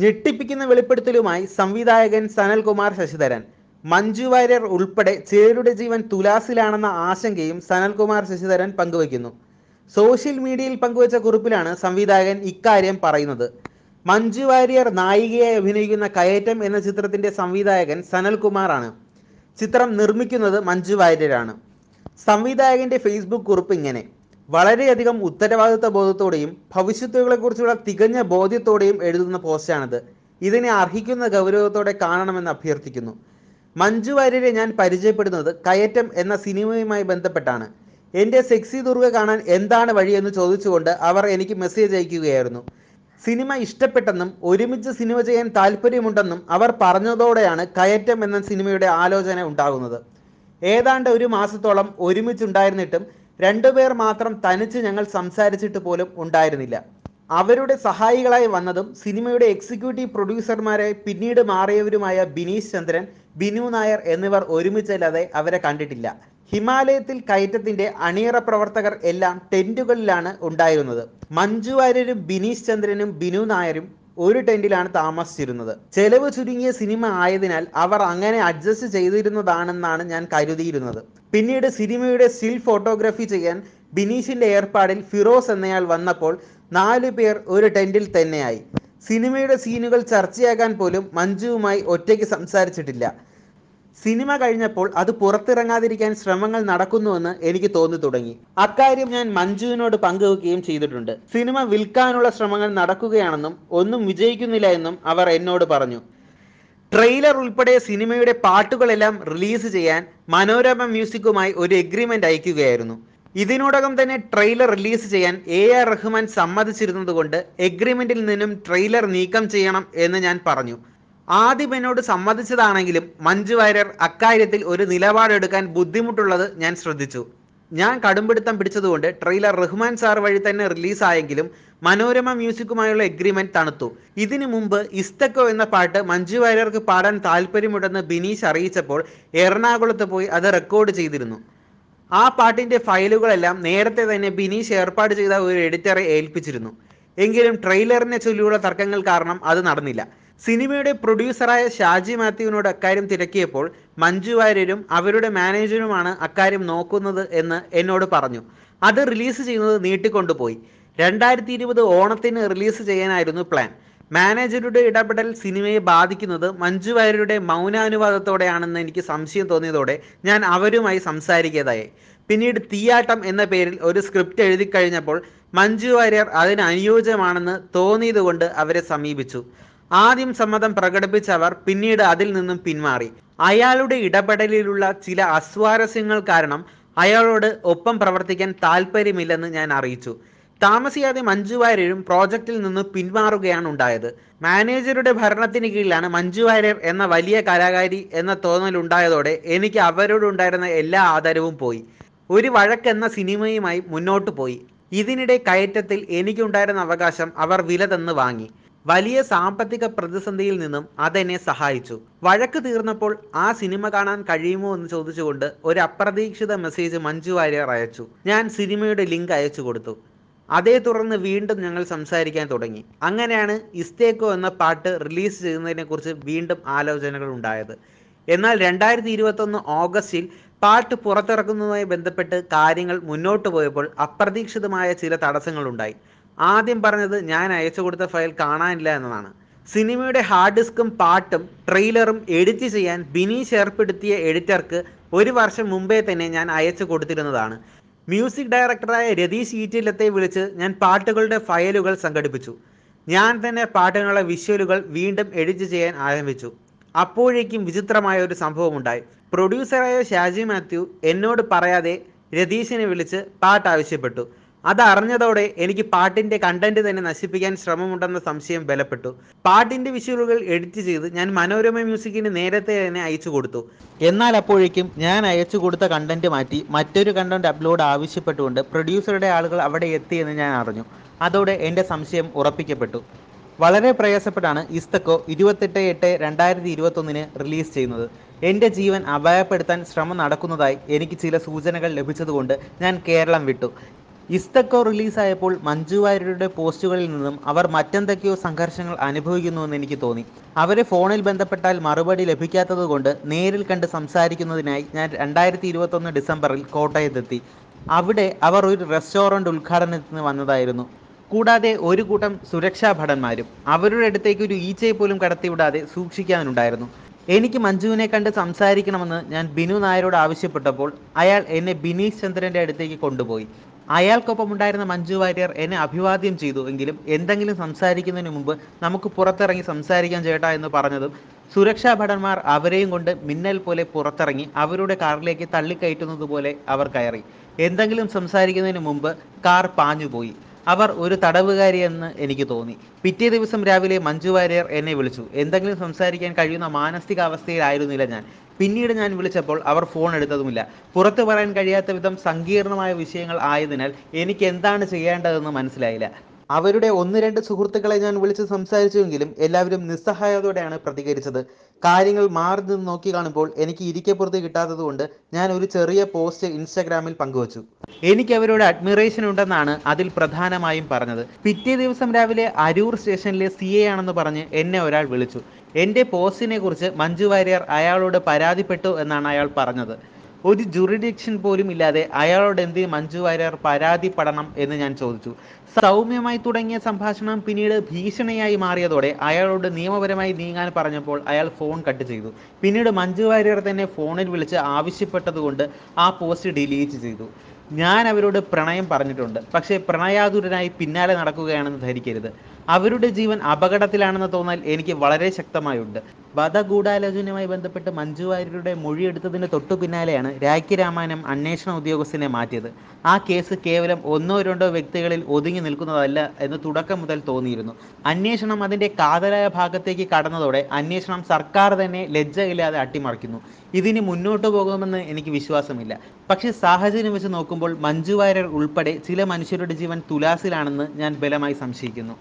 ഞെട്ടിപ്പിക്കുന്ന വെളിപ്പെടുത്തലുമായി സംവിധായകൻ സനൽകുമാർ ശശിധരൻ മഞ്ജു വാര്യർ ഉൾപ്പെടെ ചേരുടെ ജീവൻ തുലാസിലാണെന്ന ആശങ്കയും സനൽകുമാർ ശശിധരൻ പങ്കുവയ്ക്കുന്നു സോഷ്യൽ മീഡിയയിൽ പങ്കുവച്ച കുറിപ്പിലാണ് സംവിധായകൻ ഇക്കാര്യം പറയുന്നത് മഞ്ജു വാര്യർ നായികയായി അഭിനയിക്കുന്ന കയറ്റം എന്ന ചിത്രത്തിന്റെ സംവിധായകൻ സനൽകുമാറാണ് ചിത്രം നിർമ്മിക്കുന്നത് മഞ്ജു വാര്യരാണ് സംവിധായകന്റെ ഫേസ്ബുക്ക് കുറിപ്പ് ഇങ്ങനെ വളരെയധികം ഉത്തരവാദിത്ത ബോധത്തോടെയും ഭവിഷ്യത്തുകളെക്കുറിച്ചുള്ള തികഞ്ഞ ബോധ്യത്തോടെയും എഴുതുന്ന പോസ്റ്റാണിത് ഇതിനെ അർഹിക്കുന്ന ഗൗരവത്തോടെ കാണണമെന്ന് അഭ്യർത്ഥിക്കുന്നു മഞ്ജു വാര്യരെ ഞാൻ പരിചയപ്പെടുന്നത് കയറ്റം എന്ന സിനിമയുമായി ബന്ധപ്പെട്ടാണ് എന്റെ സെക്സി ദുർഗ കാണാൻ എന്താണ് വഴിയെന്ന് ചോദിച്ചുകൊണ്ട് അവർ എനിക്ക് മെസ്സേജ് അയക്കുകയായിരുന്നു സിനിമ ഇഷ്ടപ്പെട്ടെന്നും ഒരുമിച്ച് സിനിമ ചെയ്യാൻ താല്പര്യമുണ്ടെന്നും അവർ പറഞ്ഞതോടെയാണ് കയറ്റം എന്ന സിനിമയുടെ ആലോചന ഉണ്ടാകുന്നത് ഏതാണ്ട് ഒരു മാസത്തോളം ഒരുമിച്ചുണ്ടായിരുന്നിട്ടും രണ്ടുപേർ മാത്രം തനിച്ച് ഞങ്ങൾ സംസാരിച്ചിട്ട് പോലും ഉണ്ടായിരുന്നില്ല അവരുടെ സഹായികളായി വന്നതും സിനിമയുടെ എക്സിക്യൂട്ടീവ് പ്രൊഡ്യൂസർമാരെ പിന്നീട് മാറിയവരുമായ ബിനീഷ് ചന്ദ്രൻ ബിനു നായർ എന്നിവർ ഒരുമിച്ചല്ലാതെ അവരെ കണ്ടിട്ടില്ല ഹിമാലയത്തിൽ കയറ്റത്തിന്റെ അണിയറ പ്രവർത്തകർ എല്ലാം ടെന്റുകളിലാണ് ഉണ്ടായിരുന്നത് മഞ്ജു വാര്യരും ബിനീഷ് ചന്ദ്രനും ബിനു നായരും ഒരു ടെന്റിലാണ് താമസിച്ചിരുന്നത് ചെലവ് ചുരുങ്ങിയ സിനിമ ആയതിനാൽ അവർ അങ്ങനെ അഡ്ജസ്റ്റ് ചെയ്തിരുന്നതാണെന്നാണ് ഞാൻ കരുതിയിരുന്നത് പിന്നീട് സിനിമയുടെ സിൽ ഫോട്ടോഗ്രാഫി ചെയ്യാൻ ബിനീഷിന്റെ ഏർപ്പാടിൽ ഫിറോസ് എന്നയാൾ വന്നപ്പോൾ നാലു പേർ ഒരു ടെന്റിൽ തന്നെയായി സിനിമയുടെ സീനുകൾ ചർച്ചയാകാൻ പോലും മഞ്ജുവുമായി ഒറ്റയ്ക്ക് സംസാരിച്ചിട്ടില്ല സിനിമ കഴിഞ്ഞപ്പോൾ അത് പുറത്തിറങ്ങാതിരിക്കാൻ ശ്രമങ്ങൾ നടക്കുന്നുവെന്ന് എനിക്ക് തോന്നി തുടങ്ങി അക്കാര്യം ഞാൻ മഞ്ജുവിനോട് പങ്കുവെക്കുകയും ചെയ്തിട്ടുണ്ട് സിനിമ വിൽക്കാനുള്ള ശ്രമങ്ങൾ നടക്കുകയാണെന്നും ഒന്നും വിജയിക്കുന്നില്ല എന്നും അവർ എന്നോട് പറഞ്ഞു ട്രെയിലർ ഉൾപ്പെടെ സിനിമയുടെ പാട്ടുകളെല്ലാം റിലീസ് ചെയ്യാൻ മനോരമ മ്യൂസിക്കുമായി ഒരു എഗ്രിമെന്റ് അയക്കുകയായിരുന്നു ഇതിനോടകം തന്നെ ട്രെയിലർ റിലീസ് ചെയ്യാൻ എ ആർ റഹ്മാൻ സമ്മതിച്ചിരുന്നതുകൊണ്ട് എഗ്രിമെന്റിൽ നിന്നും ട്രെയിലർ നീക്കം ചെയ്യണം എന്ന് ഞാൻ പറഞ്ഞു ആദ്യം എന്നോട് സമ്മതിച്ചതാണെങ്കിലും മഞ്ജു വാര്യർ അക്കാര്യത്തിൽ ഒരു നിലപാടെടുക്കാൻ ബുദ്ധിമുട്ടുള്ളത് ഞാൻ ശ്രദ്ധിച്ചു ഞാൻ കടുംപിടുത്തം പിടിച്ചതുകൊണ്ട് ട്രെയിലർ റഹ്മാൻ സാർ വഴി തന്നെ റിലീസായെങ്കിലും മനോരമ മ്യൂസിക്കുമായുള്ള എഗ്രിമെന്റ് തണുത്തു ഇതിനു മുമ്പ് ഇസ്തക്കോ എന്ന പാട്ട് മഞ്ജു വാര്യർക്ക് പാടാൻ താല്പര്യമുണ്ടെന്ന് ബിനീഷ് അറിയിച്ചപ്പോൾ എറണാകുളത്ത് പോയി അത് റെക്കോർഡ് ചെയ്തിരുന്നു ആ പാട്ടിന്റെ ഫയലുകളെല്ലാം നേരത്തെ തന്നെ ബിനീഷ് ഏർപ്പാട് ചെയ്ത ഒരു എഡിറ്ററെ ഏൽപ്പിച്ചിരുന്നു എങ്കിലും ട്രെയിലറിനെ ചൊല്ലിയുള്ള തർക്കങ്ങൾ കാരണം അത് നടന്നില്ല സിനിമയുടെ പ്രൊഡ്യൂസറായ ഷാജി മാത്യുവിനോട് അക്കാര്യം തിരക്കിയപ്പോൾ മഞ്ജു വാര്യരും അവരുടെ മാനേജറുമാണ് അക്കാര്യം നോക്കുന്നത് എന്ന് എന്നോട് പറഞ്ഞു അത് റിലീസ് ചെയ്യുന്നത് നീട്ടിക്കൊണ്ടുപോയി രണ്ടായിരത്തി ഇരുപത് ഓണത്തിന് റിലീസ് ചെയ്യാനായിരുന്നു പ്ലാൻ മാനേജരുടെ ഇടപെടൽ സിനിമയെ ബാധിക്കുന്നത് മഞ്ജു വാര്യരുടെ മൗനാനുവാദത്തോടെയാണെന്ന് എനിക്ക് സംശയം തോന്നിയതോടെ ഞാൻ അവരുമായി സംസാരിക്കതായി പിന്നീട് തീയാട്ടം എന്ന പേരിൽ ഒരു സ്ക്രിപ്റ്റ് എഴുതി കഴിഞ്ഞപ്പോൾ മഞ്ജു വാര്യർ അതിന് അനുയോജ്യമാണെന്ന് തോന്നിയതുകൊണ്ട് അവരെ സമീപിച്ചു ആദ്യം സമ്മതം പ്രകടിപ്പിച്ചവർ പിന്നീട് അതിൽ നിന്നും പിന്മാറി അയാളുടെ ഇടപെടലിലുള്ള ചില അസ്വാരസ്യങ്ങൾ കാരണം അയാളോട് ഒപ്പം പ്രവർത്തിക്കാൻ താല്പര്യമില്ലെന്ന് ഞാൻ അറിയിച്ചു താമസിയാതെ മഞ്ജു വാര്യരും പ്രോജക്റ്റിൽ നിന്ന് പിന്മാറുകയാണ് ഉണ്ടായത് മാനേജറുടെ ഭരണത്തിന് കീഴിലാണ് മഞ്ജു വാര്യർ എന്ന വലിയ കലാകാരി എന്ന ഉണ്ടായതോടെ എനിക്ക് അവരോടുണ്ടായിരുന്ന എല്ലാ ആദരവും പോയി ഒരു വഴക്കെന്ന സിനിമയുമായി മുന്നോട്ടു പോയി ഇതിനിടെ കയറ്റത്തിൽ എനിക്കുണ്ടായിരുന്ന അവകാശം അവർ വില തന്ന് വാങ്ങി വലിയ സാമ്പത്തിക പ്രതിസന്ധിയിൽ നിന്നും അതെന്നെ സഹായിച്ചു വഴക്ക് തീർന്നപ്പോൾ ആ സിനിമ കാണാൻ കഴിയുമോ എന്ന് ചോദിച്ചുകൊണ്ട് ഒരു അപ്രതീക്ഷിത മെസ്സേജ് മഞ്ജു വാര്യർ അയച്ചു ഞാൻ സിനിമയുടെ ലിങ്ക് അയച്ചു കൊടുത്തു അതേ തുടർന്ന് വീണ്ടും ഞങ്ങൾ സംസാരിക്കാൻ തുടങ്ങി അങ്ങനെയാണ് ഇസ്തേക്കോ എന്ന പാട്ട് റിലീസ് ചെയ്യുന്നതിനെക്കുറിച്ച് വീണ്ടും ആലോചനകൾ ഉണ്ടായത് എന്നാൽ രണ്ടായിരത്തി ഇരുപത്തൊന്ന് ഓഗസ്റ്റിൽ പാട്ട് പുറത്തിറക്കുന്നതുമായി ബന്ധപ്പെട്ട് കാര്യങ്ങൾ മുന്നോട്ട് പോയപ്പോൾ അപ്രതീക്ഷിതമായ ചില തടസ്സങ്ങളുണ്ടായി ആദ്യം പറഞ്ഞത് ഞാൻ അയച്ചു കൊടുത്ത ഫയൽ കാണാനില്ല എന്നതാണ് സിനിമയുടെ ഹാർഡ് ഡിസ്കും പാട്ടും ട്രെയിലറും എഡിറ്റ് ചെയ്യാൻ ബിനീഷ് ഏർപ്പെടുത്തിയ എഡിറ്റർക്ക് ഒരു വർഷം മുമ്പേ തന്നെ ഞാൻ അയച്ചു കൊടുത്തിരുന്നതാണ് മ്യൂസിക് ഡയറക്ടറായ രതീഷ് ഈറ്റിലത്തെ വിളിച്ച് ഞാൻ പാട്ടുകളുടെ ഫയലുകൾ സംഘടിപ്പിച്ചു ഞാൻ തന്നെ പാട്ടുകളുടെ വിഷ്വലുകൾ വീണ്ടും എഡിറ്റ് ചെയ്യാൻ ആരംഭിച്ചു അപ്പോഴേക്കും വിചിത്രമായ ഒരു സംഭവം ഉണ്ടായി പ്രൊഡ്യൂസറായ ഷാജി മാത്യു എന്നോട് പറയാതെ രതീഷിനെ വിളിച്ച് പാട്ട് ആവശ്യപ്പെട്ടു അതറിഞ്ഞതോടെ എനിക്ക് പാട്ടിന്റെ കണ്ടന്റ് തന്നെ നശിപ്പിക്കാൻ ശ്രമമുണ്ടെന്ന സംശയം ബലപ്പെട്ടു പാട്ടിന്റെ വിഷുവലുകൾ എഡിറ്റ് ചെയ്ത് ഞാൻ മനോരമ മ്യൂസിക്കിന് നേരത്തെ തന്നെ അയച്ചു കൊടുത്തു എന്നാൽ അപ്പോഴേക്കും ഞാൻ അയച്ചു കൊടുത്ത കണ്ടന്റ് മാറ്റി മറ്റൊരു കണ്ടന്റ് അപ്ലോഡ് ആവശ്യപ്പെട്ടുകൊണ്ട് പ്രൊഡ്യൂസറുടെ ആളുകൾ അവിടെ എത്തിയെന്ന് ഞാൻ അറിഞ്ഞു അതോടെ എൻ്റെ സംശയം ഉറപ്പിക്കപ്പെട്ടു വളരെ പ്രയാസപ്പെട്ടാണ് ഇസ്തക്കോ ഇരുപത്തെട്ട് എട്ട് രണ്ടായിരത്തി ഇരുപത്തൊന്നിന് റിലീസ് ചെയ്യുന്നത് എൻ്റെ ജീവൻ അപായപ്പെടുത്താൻ ശ്രമം നടക്കുന്നതായി എനിക്ക് ചില സൂചനകൾ ലഭിച്ചതുകൊണ്ട് ഞാൻ കേരളം വിട്ടു ഇസ്തക്കോ റിലീസായപ്പോൾ മഞ്ജു വാര്യരുടെ പോസ്റ്റുകളിൽ നിന്നും അവർ മറ്റെന്തൊക്കെയോ സംഘർഷങ്ങൾ അനുഭവിക്കുന്നുവെന്ന് എനിക്ക് തോന്നി അവരെ ഫോണിൽ ബന്ധപ്പെട്ടാൽ മറുപടി ലഭിക്കാത്തതുകൊണ്ട് നേരിൽ കണ്ട് സംസാരിക്കുന്നതിനായി ഞാൻ രണ്ടായിരത്തി ഇരുപത്തൊന്ന് ഡിസംബറിൽ കോട്ടയത്തെത്തി അവിടെ അവർ ഒരു റെസ്റ്റോറൻറ്റ് ഉദ്ഘാടനത്തിന് വന്നതായിരുന്നു കൂടാതെ ഒരു കൂട്ടം സുരക്ഷാ ഭടന്മാരും അവരുടെ അടുത്തേക്ക് ഒരു ഈച്ചയെ പോലും കടത്തിവിടാതെ സൂക്ഷിക്കാനുണ്ടായിരുന്നു എനിക്ക് മഞ്ജുവിനെ കണ്ട് സംസാരിക്കണമെന്ന് ഞാൻ ബിനു നായരോട് ആവശ്യപ്പെട്ടപ്പോൾ അയാൾ എന്നെ ബിനീഷ് ചന്ദ്രൻ്റെ അടുത്തേക്ക് കൊണ്ടുപോയി ഉണ്ടായിരുന്ന മഞ്ജു വാര്യർ എന്നെ അഭിവാദ്യം ചെയ്തു എങ്കിലും എന്തെങ്കിലും സംസാരിക്കുന്നതിന് മുമ്പ് നമുക്ക് പുറത്തിറങ്ങി സംസാരിക്കാം ചേട്ടാ എന്ന് പറഞ്ഞതും സുരക്ഷാ ഭടന്മാർ അവരെയും കൊണ്ട് മിന്നൽ പോലെ പുറത്തിറങ്ങി അവരുടെ കാറിലേക്ക് തള്ളിക്കയറ്റുന്നത് പോലെ അവർ കയറി എന്തെങ്കിലും സംസാരിക്കുന്നതിന് മുമ്പ് കാർ പാഞ്ഞുപോയി അവർ ഒരു തടവുകാരിയെന്ന് എനിക്ക് തോന്നി പിറ്റേ ദിവസം രാവിലെ മഞ്ജു വാര്യർ എന്നെ വിളിച്ചു എന്തെങ്കിലും സംസാരിക്കാൻ കഴിയുന്ന മാനസികാവസ്ഥയിലായിരുന്നില്ല ഞാൻ പിന്നീട് ഞാൻ വിളിച്ചപ്പോൾ അവർ ഫോൺ എടുത്തതുമില്ല പുറത്തു പറയാൻ കഴിയാത്ത വിധം സങ്കീർണമായ വിഷയങ്ങൾ ആയതിനാൽ എനിക്ക് എന്താണ് ചെയ്യേണ്ടതെന്ന് മനസ്സിലായില്ല അവരുടെ ഒന്ന് രണ്ട് സുഹൃത്തുക്കളെ ഞാൻ വിളിച്ച് സംസാരിച്ചുവെങ്കിലും എല്ലാവരും നിസ്സഹായതയോടെയാണ് പ്രതികരിച്ചത് കാര്യങ്ങൾ മാറി നിന്ന് നോക്കി കാണുമ്പോൾ എനിക്ക് ഇരിക്കപ്പുറത്ത് കിട്ടാത്തതുകൊണ്ട് ഞാൻ ഒരു ചെറിയ പോസ്റ്റ് ഇൻസ്റ്റാഗ്രാമിൽ പങ്കുവച്ചു എനിക്ക് അവരോട് അഡ്മിറേഷൻ ഉണ്ടെന്നാണ് അതിൽ പ്രധാനമായും പറഞ്ഞത് പിറ്റേ ദിവസം രാവിലെ അരൂർ സ്റ്റേഷനിലെ സി എ ആണെന്ന് പറഞ്ഞ് എന്നെ ഒരാൾ വിളിച്ചു എൻ്റെ പോസ്റ്റിനെ കുറിച്ച് മഞ്ജു വാര്യർ അയാളോട് പരാതിപ്പെട്ടു എന്നാണ് അയാൾ പറഞ്ഞത് ഒരു ജുറിഡിക്ഷൻ പോലും ഇല്ലാതെ അയാളോട് എന്ത് മഞ്ജു വാര്യർ പരാതിപ്പെടണം എന്ന് ഞാൻ ചോദിച്ചു സൗമ്യമായി തുടങ്ങിയ സംഭാഷണം പിന്നീട് ഭീഷണിയായി മാറിയതോടെ അയാളോട് നിയമപരമായി നീങ്ങാൻ പറഞ്ഞപ്പോൾ അയാൾ ഫോൺ കട്ട് ചെയ്തു പിന്നീട് മഞ്ജു വാര്യർ തന്നെ ഫോണിൽ വിളിച്ച് ആവശ്യപ്പെട്ടതുകൊണ്ട് ആ പോസ്റ്റ് ഡിലീറ്റ് ചെയ്തു ഞാൻ അവരോട് പ്രണയം പറഞ്ഞിട്ടുണ്ട് പക്ഷേ പ്രണയാതുരനായി പിന്നാലെ നടക്കുകയാണെന്ന് ധരിക്കരുത് അവരുടെ ജീവൻ അപകടത്തിലാണെന്ന് തോന്നാൽ എനിക്ക് വളരെ ശക്തമായുണ്ട് വധഗൂഢാലോചനയുമായി ബന്ധപ്പെട്ട് മഞ്ജു വാര്യരുടെ എടുത്തതിന് തൊട്ടു പിന്നാലെയാണ് രാഖി രാമാനം അന്വേഷണ ഉദ്യോഗസ്ഥനെ മാറ്റിയത് ആ കേസ് കേവലം ഒന്നോ രണ്ടോ വ്യക്തികളിൽ ഒതുങ്ങി നിൽക്കുന്നതല്ല എന്ന് തുടക്കം മുതൽ തോന്നിയിരുന്നു അന്വേഷണം അതിൻ്റെ കാതലായ ഭാഗത്തേക്ക് കടന്നതോടെ അന്വേഷണം സർക്കാർ തന്നെ ലജ്ജയില്ലാതെ അട്ടിമറിക്കുന്നു ഇതിന് മുന്നോട്ട് പോകുമെന്ന് എനിക്ക് വിശ്വാസമില്ല പക്ഷേ സാഹചര്യം വെച്ച് നോക്കുമ്പോൾ മഞ്ജു വാര്യർ ഉൾപ്പെടെ ചില മനുഷ്യരുടെ ജീവൻ തുലാസിലാണെന്ന് ഞാൻ ബലമായി സംശയിക്കുന്നു